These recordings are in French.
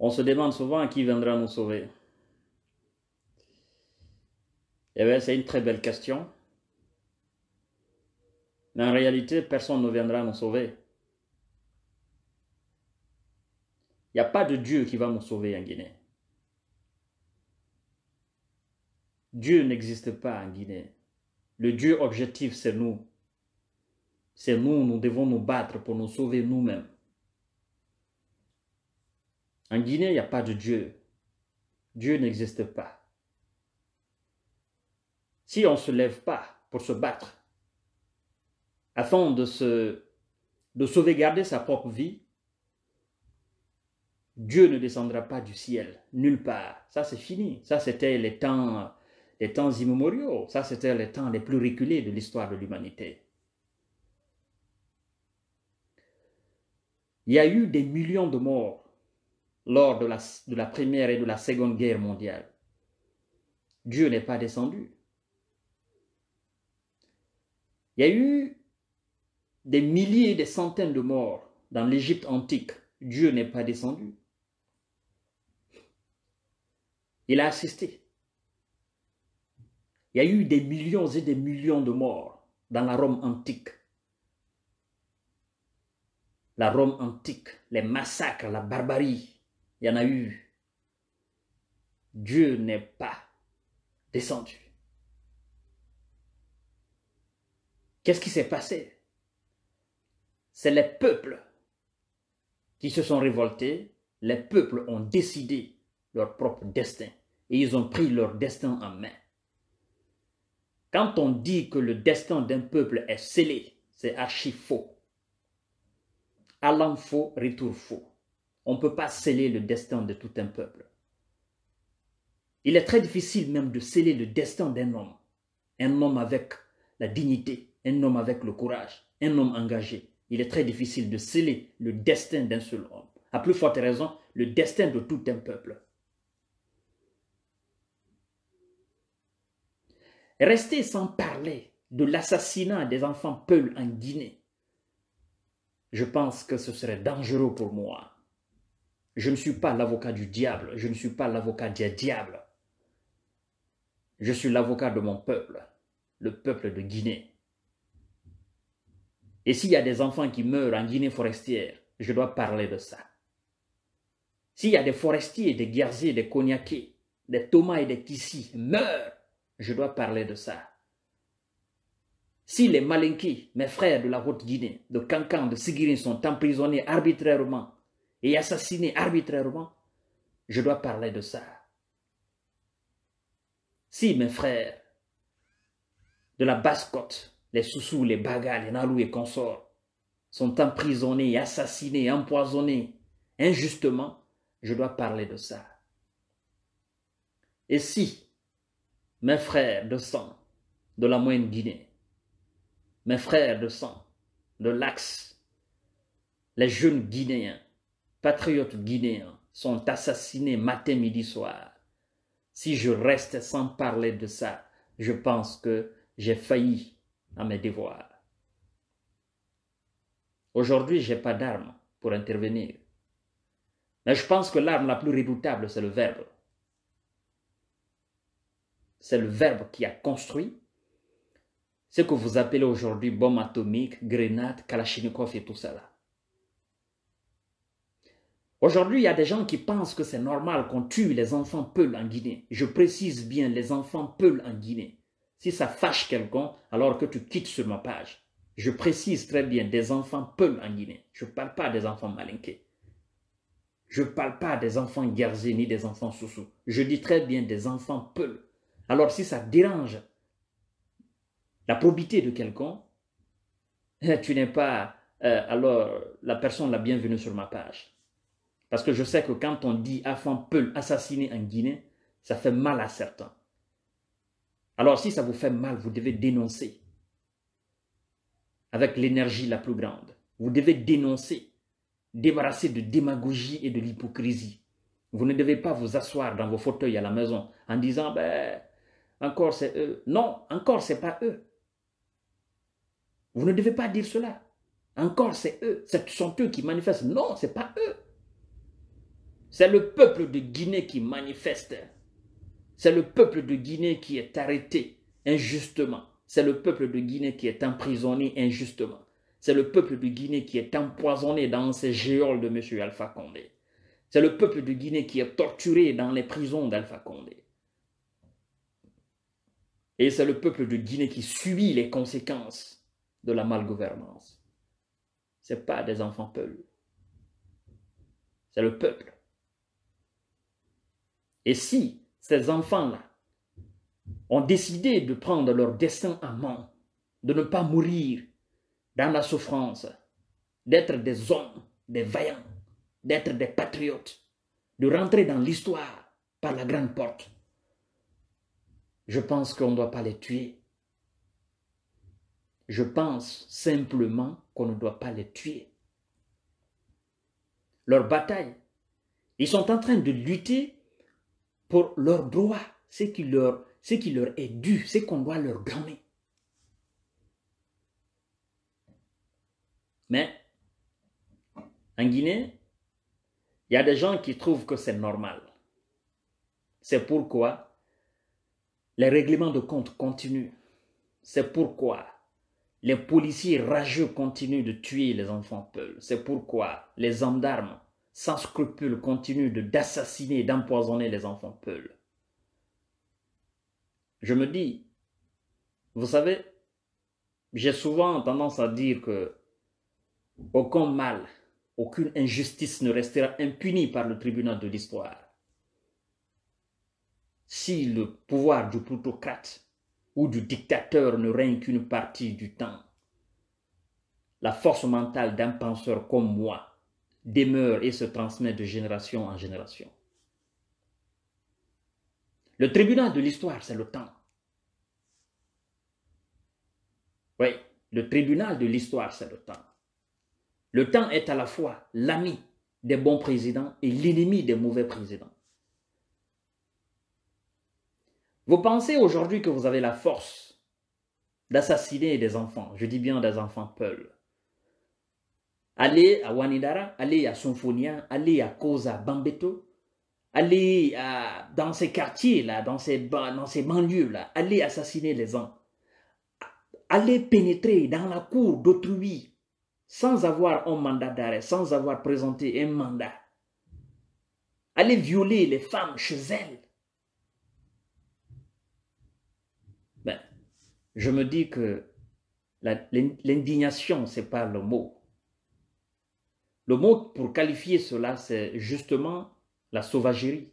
on se demande souvent qui viendra nous sauver. Eh bien, c'est une très belle question. Mais en réalité, personne ne viendra nous sauver. Il n'y a pas de Dieu qui va nous sauver en Guinée. Dieu n'existe pas en Guinée. Le Dieu objectif, c'est nous. C'est nous, nous devons nous battre pour nous sauver nous-mêmes. En Guinée, il n'y a pas de Dieu. Dieu n'existe pas. Si on ne se lève pas pour se battre, afin de, de sauvegarder sa propre vie, Dieu ne descendra pas du ciel, nulle part. Ça, c'est fini. Ça, c'était les temps, les temps immémoriaux. Ça, c'était les temps les plus reculés de l'histoire de l'humanité. Il y a eu des millions de morts lors de la, de la Première et de la Seconde Guerre mondiale. Dieu n'est pas descendu. Il y a eu des milliers, des centaines de morts dans l'Égypte antique. Dieu n'est pas descendu. Il a assisté. Il y a eu des millions et des millions de morts dans la Rome antique. La Rome antique, les massacres, la barbarie, il y en a eu. Dieu n'est pas descendu. Qu'est-ce qui s'est passé C'est les peuples qui se sont révoltés. Les peuples ont décidé leur propre destin et ils ont pris leur destin en main. Quand on dit que le destin d'un peuple est scellé, c'est archi faux. Allant faux, retour faux. On ne peut pas sceller le destin de tout un peuple. Il est très difficile même de sceller le destin d'un homme. Un homme avec la dignité, un homme avec le courage, un homme engagé. Il est très difficile de sceller le destin d'un seul homme. À plus forte raison, le destin de tout un peuple. Rester sans parler de l'assassinat des enfants Peul en Guinée, je pense que ce serait dangereux pour moi. Je ne suis pas l'avocat du diable, je ne suis pas l'avocat des diable. Je suis l'avocat de mon peuple, le peuple de Guinée. Et s'il y a des enfants qui meurent en Guinée forestière, je dois parler de ça. S'il y a des forestiers, des guerriers, des cognacés, des Thomas et des Kissi meurent, je dois parler de ça. Si les malinqués, mes frères de la Haute-Guinée, de Cancan, de Sigirin sont emprisonnés arbitrairement, et assassinés arbitrairement, je dois parler de ça. Si mes frères de la basse-côte, les Soussous, les Bagas, les Nalou et consorts sont emprisonnés, assassinés, empoisonnés injustement, je dois parler de ça. Et si mes frères de sang de la moyenne Guinée, mes frères de sang de l'Axe, les jeunes Guinéens patriotes guinéens sont assassinés matin, midi, soir. Si je reste sans parler de ça, je pense que j'ai failli à mes devoirs. Aujourd'hui, je n'ai pas d'arme pour intervenir. Mais je pense que l'arme la plus redoutable, c'est le verbe. C'est le verbe qui a construit ce que vous appelez aujourd'hui bombe atomique, grenade, kalachnikov et tout cela. Aujourd'hui, il y a des gens qui pensent que c'est normal qu'on tue les enfants peuls en Guinée. Je précise bien les enfants peuls en Guinée. Si ça fâche quelqu'un, alors que tu quittes sur ma page. Je précise très bien des enfants peuls en Guinée. Je ne parle pas des enfants malinqués. Je ne parle pas des enfants guerzés ni des enfants soussous. Je dis très bien des enfants peuls. Alors si ça dérange la probité de quelqu'un, tu n'es pas euh, alors la personne la bienvenue sur ma page. Parce que je sais que quand on dit Afan peut assassiner un Guinée », ça fait mal à certains. Alors si ça vous fait mal, vous devez dénoncer. Avec l'énergie la plus grande. Vous devez dénoncer. Débarrasser de démagogie et de l'hypocrisie. Vous ne devez pas vous asseoir dans vos fauteuils à la maison en disant, ben, encore c'est eux. Non, encore c'est pas eux. Vous ne devez pas dire cela. Encore c'est eux. Ce sont eux qui manifestent. Non, c'est pas eux. C'est le peuple de Guinée qui manifeste. C'est le peuple de Guinée qui est arrêté injustement. C'est le peuple de Guinée qui est emprisonné injustement. C'est le peuple de Guinée qui est empoisonné dans ces géoles de M. Alpha Condé. C'est le peuple de Guinée qui est torturé dans les prisons d'Alpha Condé. Et c'est le peuple de Guinée qui subit les conséquences de la malgouvernance. Ce n'est pas des enfants peuples. C'est le peuple. Et si ces enfants-là ont décidé de prendre leur destin en main, de ne pas mourir dans la souffrance, d'être des hommes, des vaillants, d'être des patriotes, de rentrer dans l'histoire par la grande porte, je pense qu'on ne doit pas les tuer. Je pense simplement qu'on ne doit pas les tuer. Leur bataille, ils sont en train de lutter pour leurs droits, ce qui leur, qui leur est dû, ce qu'on doit leur donner. Mais en Guinée, il y a des gens qui trouvent que c'est normal. C'est pourquoi les règlements de compte continuent. C'est pourquoi les policiers rageux continuent de tuer les enfants peuls. C'est pourquoi les gendarmes sans scrupule continue d'assassiner et d'empoisonner les enfants peuls. Je me dis, vous savez, j'ai souvent tendance à dire que aucun mal, aucune injustice ne restera impunie par le tribunal de l'histoire. Si le pouvoir du plutocrate ou du dictateur ne règne qu'une partie du temps, la force mentale d'un penseur comme moi demeure et se transmet de génération en génération. Le tribunal de l'histoire, c'est le temps. Oui, le tribunal de l'histoire, c'est le temps. Le temps est à la fois l'ami des bons présidents et l'ennemi des mauvais présidents. Vous pensez aujourd'hui que vous avez la force d'assassiner des enfants, je dis bien des enfants peuls, Aller à Wanidara, aller à Sonfonia, aller à cosa Bambeto, aller dans ces quartiers-là, dans ces, dans ces banlieues-là, aller assassiner les gens. Aller pénétrer dans la cour d'autrui sans avoir un mandat d'arrêt, sans avoir présenté un mandat. Aller violer les femmes chez elles. Ben, je me dis que l'indignation, c'est pas le mot. Le mot pour qualifier cela, c'est justement la sauvagerie.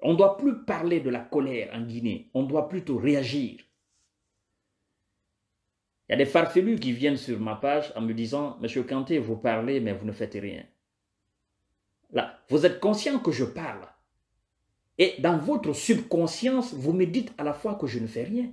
On ne doit plus parler de la colère en Guinée, on doit plutôt réagir. Il y a des farfelus qui viennent sur ma page en me disant Monsieur Kanté, vous parlez, mais vous ne faites rien. Là, vous êtes conscient que je parle. Et dans votre subconscience, vous me dites à la fois que je ne fais rien.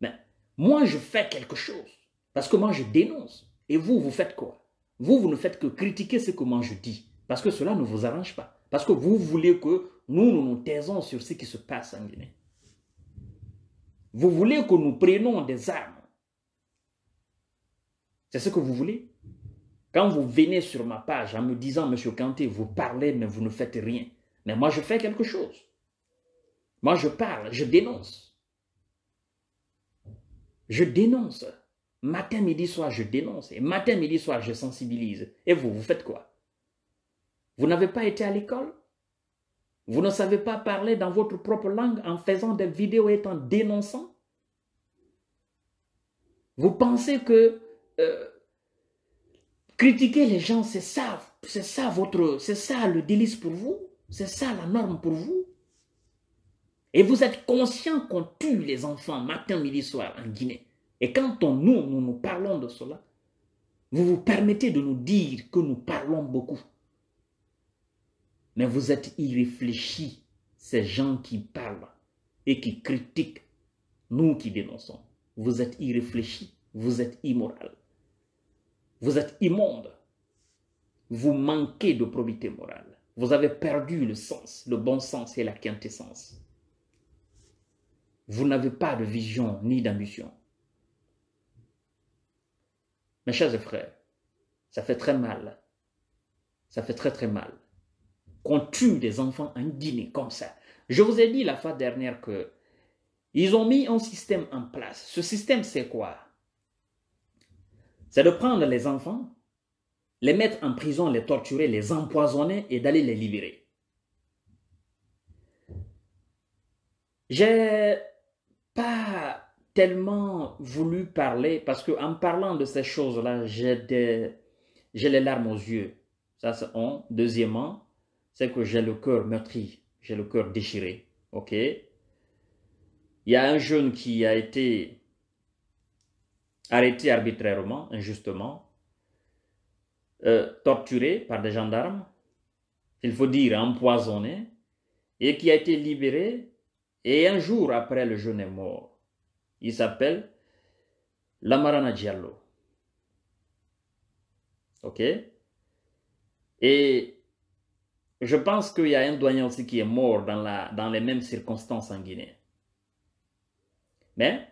Mais moi, je fais quelque chose. Parce que moi, je dénonce. Et vous, vous faites quoi vous, vous ne faites que critiquer ce que moi je dis, parce que cela ne vous arrange pas, parce que vous voulez que nous, nous nous taisons sur ce qui se passe en Guinée. Vous voulez que nous prenions des armes. C'est ce que vous voulez. Quand vous venez sur ma page en me disant, Monsieur Kanté, vous parlez, mais vous ne faites rien. Mais moi, je fais quelque chose. Moi, je parle, je dénonce. Je dénonce. Matin, midi, soir, je dénonce. Et matin, midi, soir, je sensibilise. Et vous, vous faites quoi Vous n'avez pas été à l'école Vous ne savez pas parler dans votre propre langue en faisant des vidéos et en dénonçant Vous pensez que euh, critiquer les gens, c'est ça, c'est ça votre, c'est ça le délice pour vous C'est ça la norme pour vous Et vous êtes conscient qu'on tue les enfants matin, midi, soir en Guinée et quand on, nous, nous, nous parlons de cela, vous vous permettez de nous dire que nous parlons beaucoup. Mais vous êtes irréfléchis, ces gens qui parlent et qui critiquent, nous qui dénonçons. Vous êtes irréfléchis, vous êtes immoral, vous êtes immonde, vous manquez de probité morale, vous avez perdu le sens, le bon sens et la quintessence. Vous n'avez pas de vision ni d'ambition. Mes chers frères, ça fait très mal. Ça fait très très mal. Qu'on tue des enfants en Guinée comme ça. Je vous ai dit la fois dernière que ils ont mis un système en place. Ce système, c'est quoi C'est de prendre les enfants, les mettre en prison, les torturer, les empoisonner et d'aller les libérer. J'ai pas tellement voulu parler parce que en parlant de ces choses-là, j'ai des... j'ai les larmes aux yeux. Ça, c'est un. Deuxièmement, c'est que j'ai le cœur meurtri, j'ai le cœur déchiré. Ok Il y a un jeune qui a été arrêté arbitrairement, injustement, euh, torturé par des gendarmes, il faut dire empoisonné, et qui a été libéré. Et un jour après, le jeune est mort. Il s'appelle Lamarana Diallo. Ok Et je pense qu'il y a un doyen aussi qui est mort dans, la, dans les mêmes circonstances en Guinée. Mais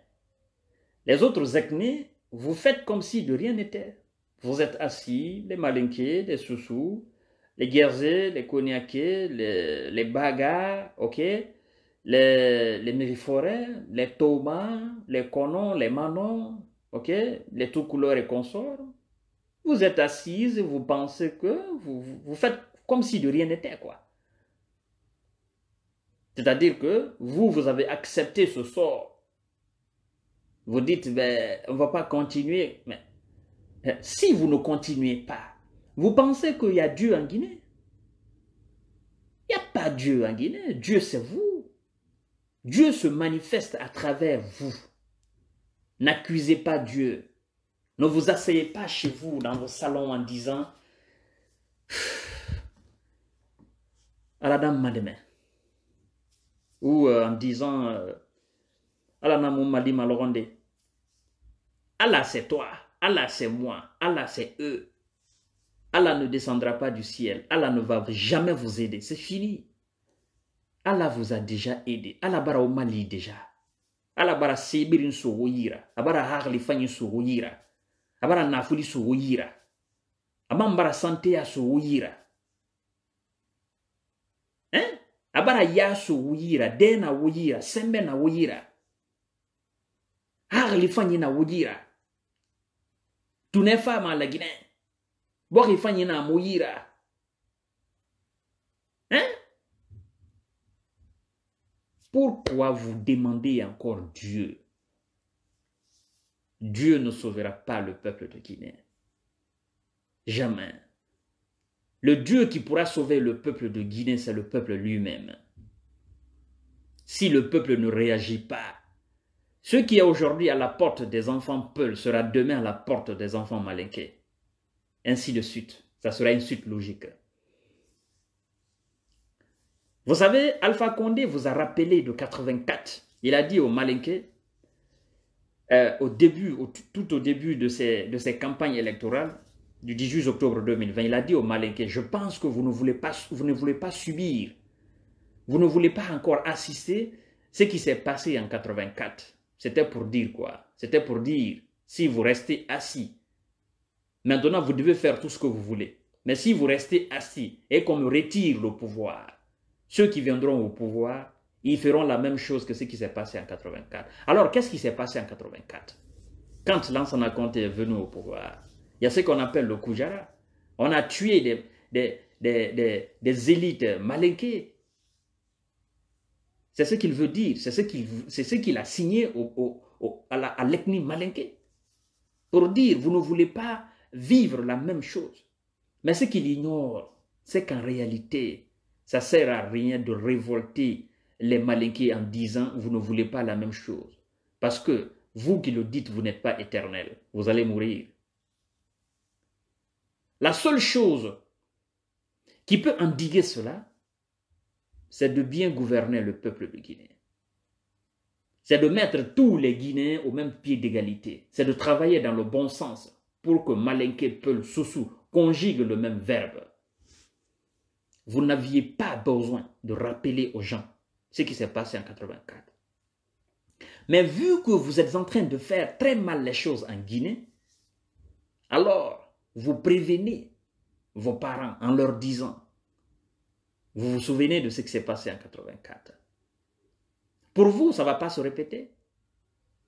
les autres ethnies, vous faites comme si de rien n'était. Vous êtes assis, les Malinké, les Soussous, les Guerzés, les Konyakés, les, Baga, ok les, les forêts les Thomas, les Conons, les Manons, ok, les tout couleurs et consorts. Vous êtes assise, vous pensez que vous, vous, faites comme si de rien n'était, quoi. C'est-à-dire que vous, vous avez accepté ce sort. Vous dites, ben, on ne va pas continuer. Mais si vous ne continuez pas, vous pensez qu'il y a Dieu en Guinée Il n'y a pas Dieu en Guinée. Dieu, c'est vous. Dieu se manifeste à travers vous. N'accusez pas Dieu. Ne vous asseyez pas chez vous dans vos salons en disant à la dame ou euh, en disant euh, Allah Mali Allah c'est toi, Allah c'est moi, Allah c'est eux. Allah ne descendra pas du ciel, Allah ne va jamais vous aider, c'est fini. Allah vous a déjà aidé. Allah bara au Mali déjà. Allah bara sebirin sogo yira. bara hagli fanyi sogo yira. bara nafuli sogo yira. Aman bara santé ya sogo yira. Hein? bara ya sogo yira. Dena wo yira. Sembe na wo yira. Hagli fanyi na wo yira. Tunefa ma la Guinée. Bori fanyi na mo yira. Pourquoi vous demandez encore Dieu Dieu ne sauvera pas le peuple de Guinée. Jamais. Le Dieu qui pourra sauver le peuple de Guinée, c'est le peuple lui-même. Si le peuple ne réagit pas, ce qui est aujourd'hui à la porte des enfants Peul sera demain à la porte des enfants malinqués. Ainsi de suite. Ça sera une suite logique. Vous savez, Alpha Condé vous a rappelé de 84. Il a dit aux Malinké, euh, au début, tout au début de ses de campagnes électorales, du 18 octobre 2020, il a dit aux Malinké, je pense que vous ne voulez pas, vous ne voulez pas subir, vous ne voulez pas encore assister ce qui s'est passé en 84. C'était pour dire quoi C'était pour dire, si vous restez assis, maintenant vous devez faire tout ce que vous voulez. Mais si vous restez assis et qu'on me retire le pouvoir, ceux qui viendront au pouvoir, ils feront la même chose que ce qui s'est passé en 84. Alors, qu'est-ce qui s'est passé en 84 Quand Lansana Conte est venu au pouvoir, il y a ce qu'on appelle le Kujara. On a tué des, élites malinquées. C'est ce qu'il veut dire, c'est ce qu'il a signé à l'ethnie malinquée. Pour dire, vous ne voulez pas vivre la même chose. Mais ce qu'il ignore, c'est qu'en réalité, ça sert à rien de révolter les malinqués en disant vous ne voulez pas la même chose. Parce que vous qui le dites, vous n'êtes pas éternel. Vous allez mourir. La seule chose qui peut endiguer cela, c'est de bien gouverner le peuple de Guinée. C'est de mettre tous les Guinéens au même pied d'égalité. C'est de travailler dans le bon sens pour que Malinqué, Peul, Soussou conjuguent le même verbe. Vous n'aviez pas besoin de rappeler aux gens ce qui s'est passé en 84. Mais vu que vous êtes en train de faire très mal les choses en Guinée, alors vous prévenez vos parents en leur disant, vous vous souvenez de ce qui s'est passé en 84. Pour vous, ça ne va pas se répéter.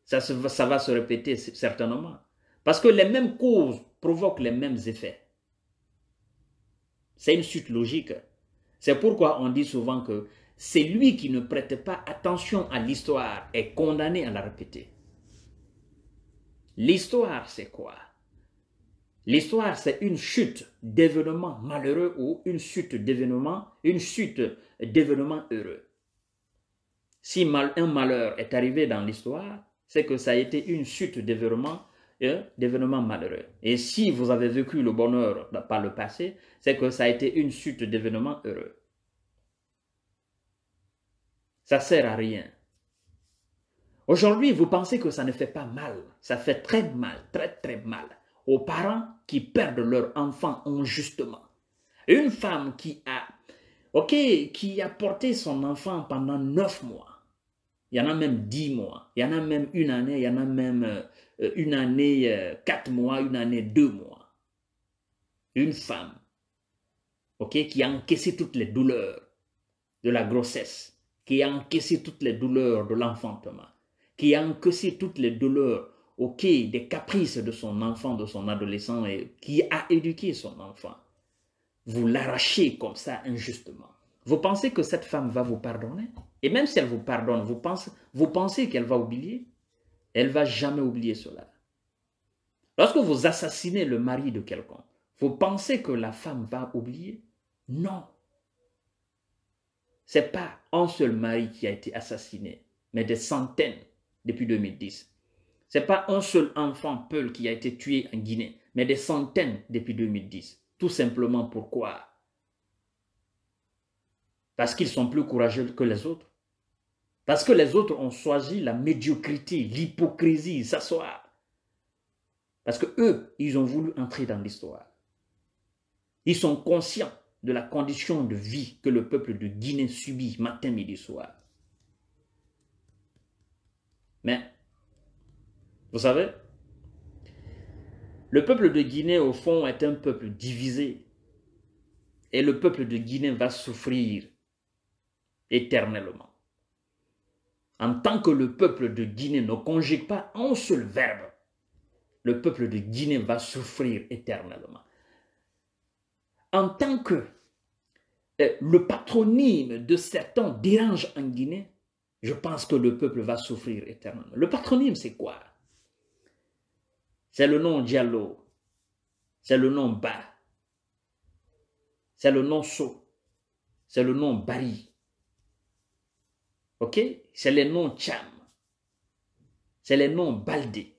Ça, ça va se répéter certainement. Parce que les mêmes causes provoquent les mêmes effets. C'est une suite logique. C'est pourquoi on dit souvent que celui qui ne prête pas attention à l'histoire est condamné à la répéter. L'histoire, c'est quoi L'histoire, c'est une chute d'événements malheureux ou une chute d'événements, une chute heureux. Si un malheur est arrivé dans l'histoire, c'est que ça a été une chute d'événements d'événements malheureux. Et si vous avez vécu le bonheur par le passé, c'est que ça a été une suite d'événements heureux. Ça sert à rien. Aujourd'hui, vous pensez que ça ne fait pas mal. Ça fait très mal, très très mal aux parents qui perdent leur enfant injustement. Une femme qui a, ok, qui a porté son enfant pendant neuf mois il y en a même dix mois, il y en a même une année, il y en a même euh, une année, euh, quatre mois, une année, deux mois. Une femme, ok, qui a encaissé toutes les douleurs de la grossesse, qui a encaissé toutes les douleurs de l'enfantement, qui a encaissé toutes les douleurs, ok, des caprices de son enfant, de son adolescent, et qui a éduqué son enfant. Vous l'arrachez comme ça injustement. Vous pensez que cette femme va vous pardonner et même si elle vous pardonne, vous pensez, qu'elle va oublier Elle ne va jamais oublier cela. Lorsque vous assassinez le mari de quelqu'un, vous pensez que la femme va oublier Non. Ce n'est pas un seul mari qui a été assassiné, mais des centaines depuis 2010. Ce n'est pas un seul enfant peul qui a été tué en Guinée, mais des centaines depuis 2010. Tout simplement pourquoi Parce qu'ils sont plus courageux que les autres. Parce que les autres ont choisi la médiocrité, l'hypocrisie, s'asseoir. Parce que eux, ils ont voulu entrer dans l'histoire. Ils sont conscients de la condition de vie que le peuple de Guinée subit matin, midi, soir. Mais, vous savez, le peuple de Guinée, au fond, est un peuple divisé. Et le peuple de Guinée va souffrir éternellement en tant que le peuple de Guinée ne conjugue pas un seul verbe, le peuple de Guinée va souffrir éternellement. En tant que euh, le patronyme de certains dérange en Guinée, je pense que le peuple va souffrir éternellement. Le patronyme, c'est quoi C'est le nom Diallo, c'est le nom Ba, c'est le nom So, c'est le nom Barry. OK C'est les noms Cham. C'est les noms Baldé.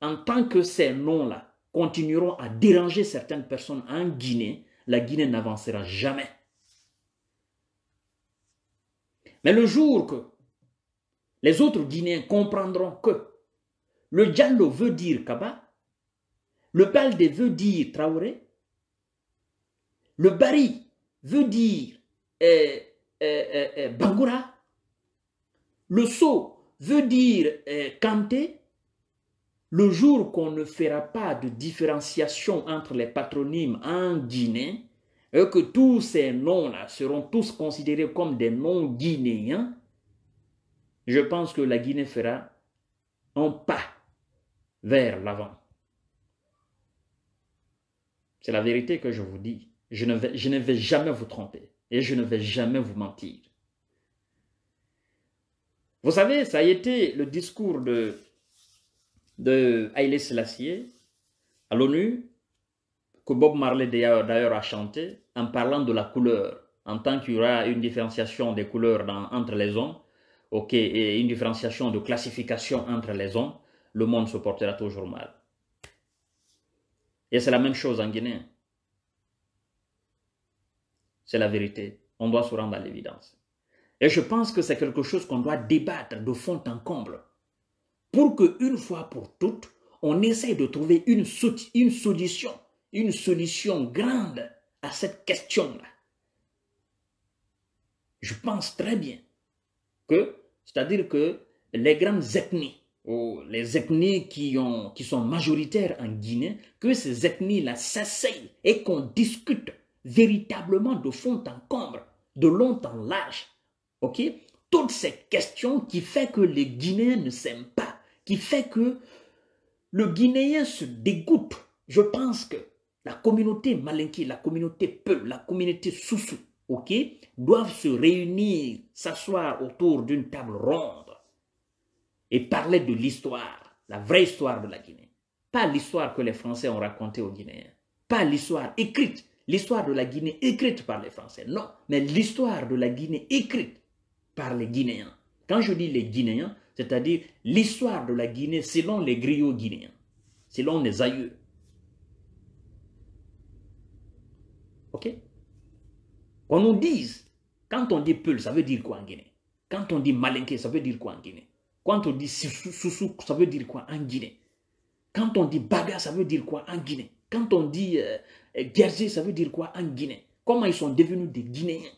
En tant que ces noms-là continueront à déranger certaines personnes en Guinée, la Guinée n'avancera jamais. Mais le jour que les autres Guinéens comprendront que le Diallo veut dire Kaba, le Balde veut dire Traoré, le Bari veut dire Bangura. Eh, eh, eh, Bangoura, le sceau veut dire euh, le jour qu'on ne fera pas de différenciation entre les patronymes en Guinée, et que tous ces noms-là seront tous considérés comme des noms guinéens, je pense que la Guinée fera un pas vers l'avant. C'est la vérité que je vous dis. je ne vais jamais vous tromper et je ne vais jamais vous mentir. Vous savez, ça a été le discours de, de Haile à l'ONU, que Bob Marley d'ailleurs a chanté, en parlant de la couleur, en tant qu'il y aura une différenciation des couleurs entre les hommes, ok, et une différenciation de classification entre les hommes, le monde se portera toujours mal. Et c'est la même chose en Guinée. C'est la vérité. On doit se rendre à l'évidence. Et je pense que c'est quelque chose qu'on doit débattre de fond en comble pour que une fois pour toutes, on essaye de trouver une, solution, une solution grande à cette question-là. Je pense très bien que, c'est-à-dire que les grandes ethnies, ou les ethnies qui, qui sont majoritaires en Guinée, que ces ethnies-là s'asseyent et qu'on discute véritablement de fond en comble, de long en large, ok Toutes ces questions qui fait que les Guinéens ne s'aiment pas, qui fait que le Guinéen se dégoûte. Je pense que la communauté malinqui, la communauté Peul, la communauté Soussou, ok, doivent se réunir, s'asseoir autour d'une table ronde et parler de l'histoire, la vraie histoire de la Guinée. Pas l'histoire que les Français ont racontée aux Guinéens, pas l'histoire écrite, l'histoire de la Guinée écrite par les Français, non, mais l'histoire de la Guinée écrite par les Guinéens. Quand je dis les Guinéens, c'est-à-dire l'histoire de la Guinée selon les griots guinéens, selon les aïeux. Ok On nous dise, quand on dit Peul, ça veut dire quoi en Guinée Quand on dit Malinké, ça veut dire quoi en Guinée Quand on dit Soussou, ça veut dire quoi en Guinée Quand on dit Baga, ça veut dire quoi en Guinée Quand on dit euh, ça veut dire quoi en Guinée Comment ils sont devenus des Guinéens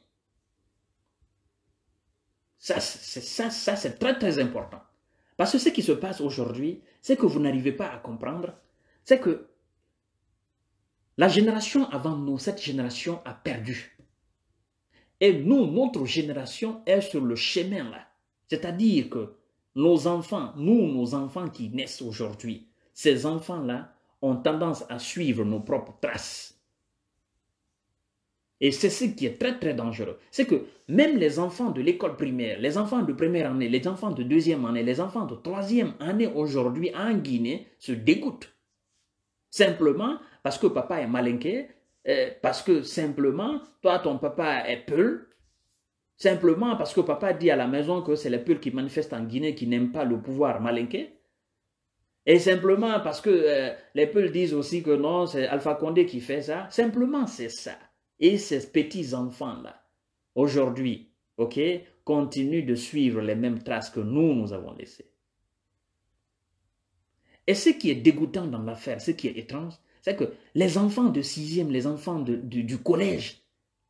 ça, ça, ça c'est très, très important. Parce que ce qui se passe aujourd'hui, c'est que vous n'arrivez pas à comprendre, c'est que la génération avant nous, cette génération a perdu. Et nous, notre génération est sur le chemin là. C'est-à-dire que nos enfants, nous, nos enfants qui naissent aujourd'hui, ces enfants-là ont tendance à suivre nos propres traces. Et c'est ce qui est très très dangereux. C'est que même les enfants de l'école primaire, les enfants de première année, les enfants de deuxième année, les enfants de troisième année aujourd'hui en Guinée se dégoûtent. Simplement parce que papa est malinqué, euh, parce que simplement toi ton papa est peul, simplement parce que papa dit à la maison que c'est les peuls qui manifestent en Guinée qui n'aiment pas le pouvoir malinqué. Et simplement parce que euh, les peuls disent aussi que non, c'est Alpha Condé qui fait ça. Simplement c'est ça et ces petits-enfants-là, aujourd'hui, ok, continuent de suivre les mêmes traces que nous, nous avons laissées. Et ce qui est dégoûtant dans l'affaire, ce qui est étrange, c'est que les enfants de 6e, les enfants du collège,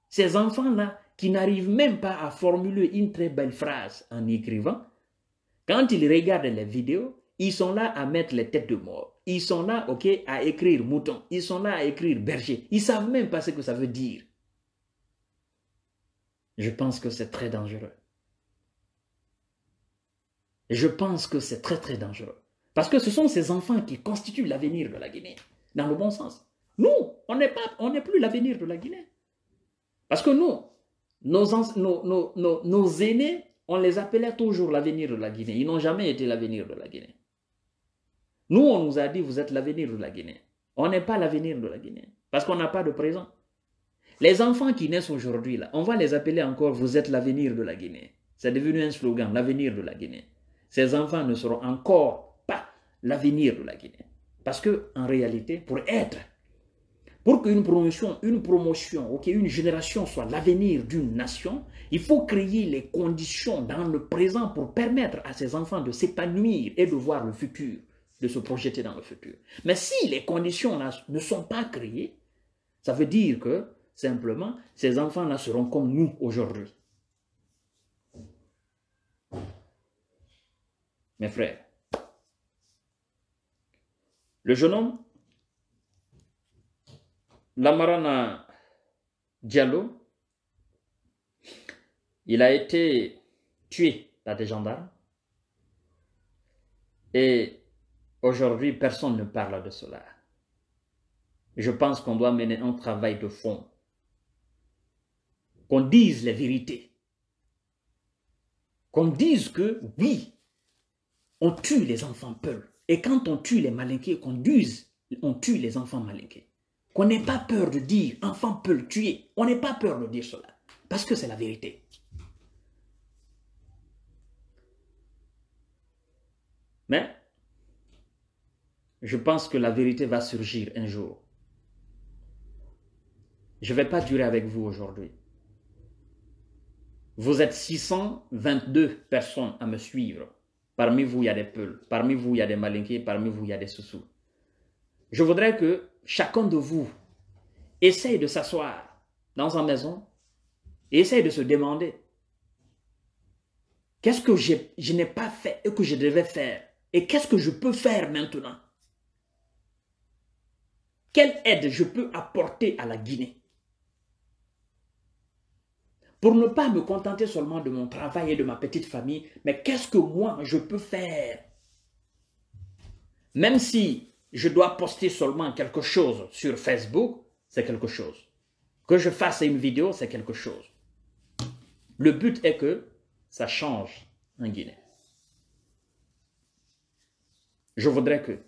ces enfants-là qui n'arrivent même pas à formuler une très belle phrase en écrivant, quand ils regardent les vidéos, ils sont là à mettre les têtes de mort. Ils sont là, ok, à écrire mouton. Ils sont là à écrire berger. Ils savent même pas ce que ça veut dire. Je pense que c'est très dangereux. Je pense que c'est très très dangereux. Parce que ce sont ces enfants qui constituent l'avenir de la Guinée, dans le bon sens. Nous, on n'est pas, on n'est plus l'avenir de la Guinée. Parce que nous, nos, nos, nos aînés, on les appelait toujours l'avenir de la Guinée. Ils n'ont jamais été l'avenir de la Guinée. Nous, on nous a dit, vous êtes l'avenir de la Guinée. On n'est pas l'avenir de la Guinée, parce qu'on n'a pas de présent. Les enfants qui naissent aujourd'hui, là, on va les appeler encore, vous êtes l'avenir de la Guinée. C'est devenu un slogan, l'avenir de la Guinée. Ces enfants ne seront encore pas l'avenir de la Guinée. Parce que, en réalité, pour être, pour qu'une promotion, une promotion, ok, une génération soit l'avenir d'une nation, il faut créer les conditions dans le présent pour permettre à ces enfants de s'épanouir et de voir le futur de se projeter dans le futur. Mais si les conditions ne sont pas créées, ça veut dire que simplement ces enfants là seront comme nous aujourd'hui. Mes frères, le jeune homme, Lamarana Diallo, il a été tué par des gendarmes et Aujourd'hui, personne ne parle de cela. Je pense qu'on doit mener un travail de fond. Qu'on dise la vérité. Qu'on dise que, oui, on tue les enfants peuls. Et quand on tue les malinqués, qu'on dise, on tue les enfants malinqués. Qu'on n'ait pas peur de dire, enfants peul tuer. On n'ait pas peur de dire cela. Parce que c'est la vérité. Mais je pense que la vérité va surgir un jour. Je ne vais pas durer avec vous aujourd'hui. Vous êtes 622 personnes à me suivre. Parmi vous, il y a des peuls. Parmi vous, il y a des malinqués. Parmi vous, il y a des sous Je voudrais que chacun de vous essaye de s'asseoir dans sa maison et essaye de se demander qu'est-ce que je n'ai pas fait et que je devais faire et qu'est-ce que je peux faire maintenant quelle aide je peux apporter à la Guinée Pour ne pas me contenter seulement de mon travail et de ma petite famille, mais qu'est-ce que moi je peux faire Même si je dois poster seulement quelque chose sur Facebook, c'est quelque chose. Que je fasse une vidéo, c'est quelque chose. Le but est que ça change en Guinée. Je voudrais que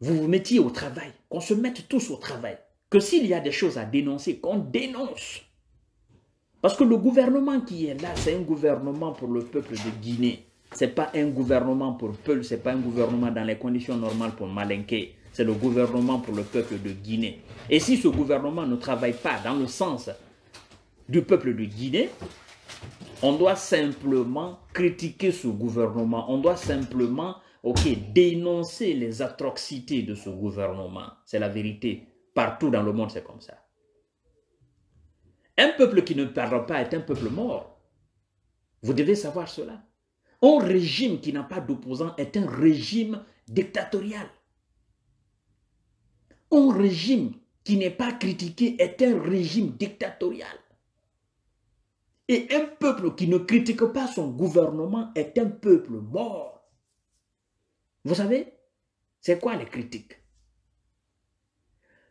vous vous mettiez au travail, qu'on se mette tous au travail, que s'il y a des choses à dénoncer, qu'on dénonce. Parce que le gouvernement qui est là, c'est un gouvernement pour le peuple de Guinée. Ce n'est pas un gouvernement pour Peul, ce n'est pas un gouvernement dans les conditions normales pour Malinké. C'est le gouvernement pour le peuple de Guinée. Et si ce gouvernement ne travaille pas dans le sens du peuple de Guinée, on doit simplement critiquer ce gouvernement. On doit simplement ok, dénoncer les atrocités de ce gouvernement. C'est la vérité. Partout dans le monde, c'est comme ça. Un peuple qui ne parle pas est un peuple mort. Vous devez savoir cela. Un régime qui n'a pas d'opposants est un régime dictatorial. Un régime qui n'est pas critiqué est un régime dictatorial. Et un peuple qui ne critique pas son gouvernement est un peuple mort. Vous savez, c'est quoi les critiques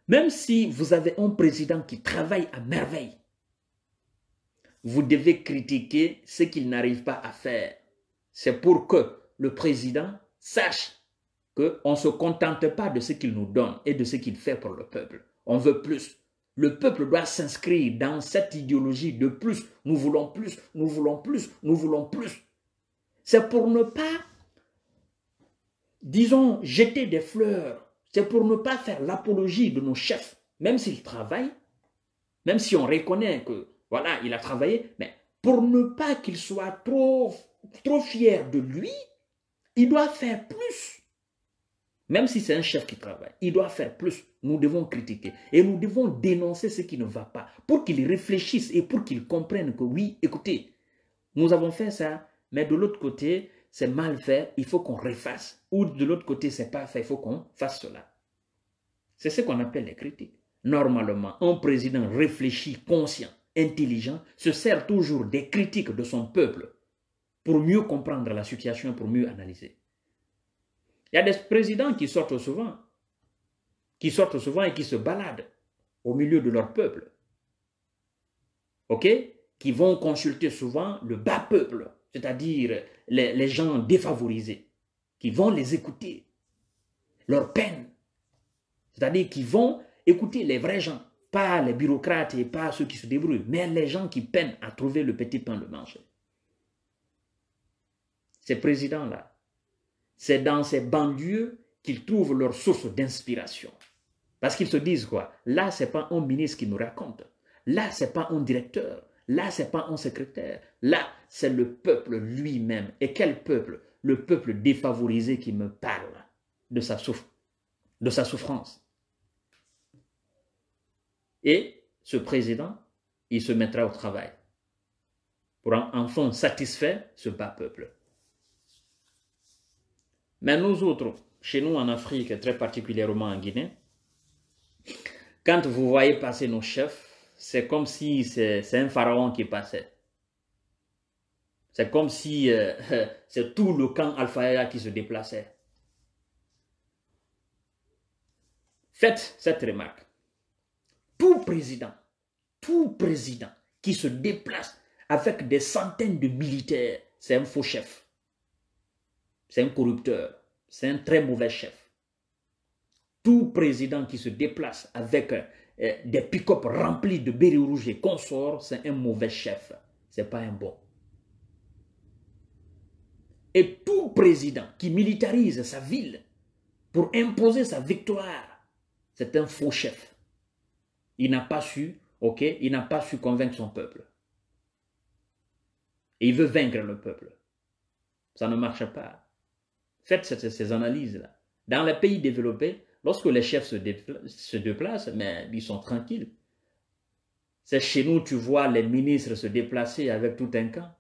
Même si vous avez un président qui travaille à merveille, vous devez critiquer ce qu'il n'arrive pas à faire. C'est pour que le président sache qu'on ne se contente pas de ce qu'il nous donne et de ce qu'il fait pour le peuple. On veut plus. Le peuple doit s'inscrire dans cette idéologie de plus. Nous voulons plus, nous voulons plus, nous voulons plus. C'est pour ne pas disons, jeter des fleurs, c'est pour ne pas faire l'apologie de nos chefs, même s'ils travaillent, même si on reconnaît que, voilà, il a travaillé, mais pour ne pas qu'il soit trop, trop fier de lui, il doit faire plus. Même si c'est un chef qui travaille, il doit faire plus. Nous devons critiquer et nous devons dénoncer ce qui ne va pas pour qu'ils réfléchissent et pour qu'ils comprennent que oui, écoutez, nous avons fait ça, mais de l'autre côté, c'est mal fait, il faut qu'on refasse. Ou de l'autre côté, c'est pas fait, il faut qu'on fasse cela. C'est ce qu'on appelle les critiques. Normalement, un président réfléchi, conscient, intelligent, se sert toujours des critiques de son peuple pour mieux comprendre la situation, pour mieux analyser. Il y a des présidents qui sortent souvent, qui sortent souvent et qui se baladent au milieu de leur peuple. OK Qui vont consulter souvent le bas peuple c'est-à-dire les, gens défavorisés, qui vont les écouter, leur peine, c'est-à-dire qu'ils vont écouter les vrais gens, pas les bureaucrates et pas ceux qui se débrouillent, mais les gens qui peinent à trouver le petit pain de manger. Ces présidents-là, c'est dans ces banlieues qu'ils trouvent leur source d'inspiration. Parce qu'ils se disent quoi Là, c'est pas un ministre qui nous raconte. Là, c'est pas un directeur. Là, ce n'est pas un secrétaire. Là, c'est le peuple lui-même. Et quel peuple Le peuple défavorisé qui me parle de sa, de sa souffrance. Et ce président, il se mettra au travail pour enfin satisfaire ce bas peuple. Mais nous autres, chez nous en Afrique, très particulièrement en Guinée, quand vous voyez passer nos chefs, c'est comme si c'est un pharaon qui passait. C'est comme si euh, c'est tout le camp Alpha qui se déplaçait. Faites cette remarque. Tout président, tout président qui se déplace avec des centaines de militaires, c'est un faux chef. C'est un corrupteur. C'est un très mauvais chef tout président qui se déplace avec euh, des pick-up remplis de berry rouges et consorts, c'est un mauvais chef. C'est pas un bon. Et tout président qui militarise sa ville pour imposer sa victoire, c'est un faux chef. Il n'a pas su, ok, il n'a pas su convaincre son peuple. Et il veut vaincre le peuple. Ça ne marche pas. Faites ces analyses-là. Dans les pays développés, Lorsque les chefs se, déplacent, mais ils sont tranquilles. C'est chez nous, tu vois les ministres se déplacer avec tout un camp.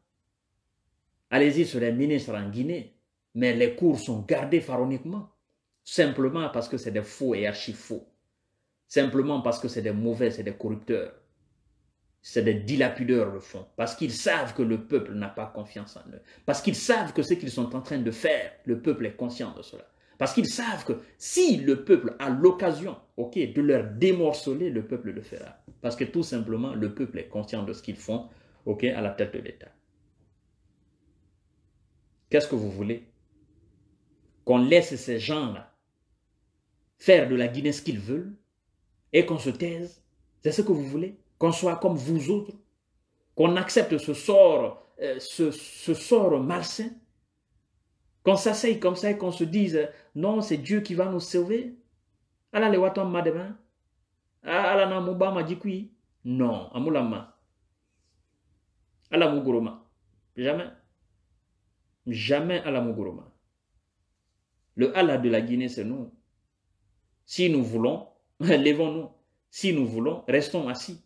Allez-y sur les ministres en Guinée, mais les cours sont gardés pharaoniquement, simplement parce que c'est des faux et archi-faux, simplement parce que c'est des mauvais, c'est des corrupteurs, c'est des dilapideurs le fond, parce qu'ils savent que le peuple n'a pas confiance en eux, parce qu'ils savent que ce qu'ils sont en train de faire, le peuple est conscient de cela. Parce qu'ils savent que si le peuple a l'occasion de leur démorceler, le peuple le fera. Parce que tout simplement, le peuple est conscient de ce qu'ils font ok, à la tête de l'État. Qu'est-ce que vous voulez Qu'on laisse ces gens-là faire de la Guinée ce qu'ils veulent et qu'on se taise C'est ce que vous voulez Qu'on soit comme vous autres Qu'on accepte ce sort, euh, ce sort malsain on s'asseye comme ça et qu'on se dise, non, c'est Dieu qui va nous sauver. Ala le ma demain. Ala na dit oui Non, amulama. Ala muguruma. Jamais. Jamais la muguruma. Le ala de la Guinée, c'est nous. Si nous voulons, levons-nous. Si nous voulons, restons assis.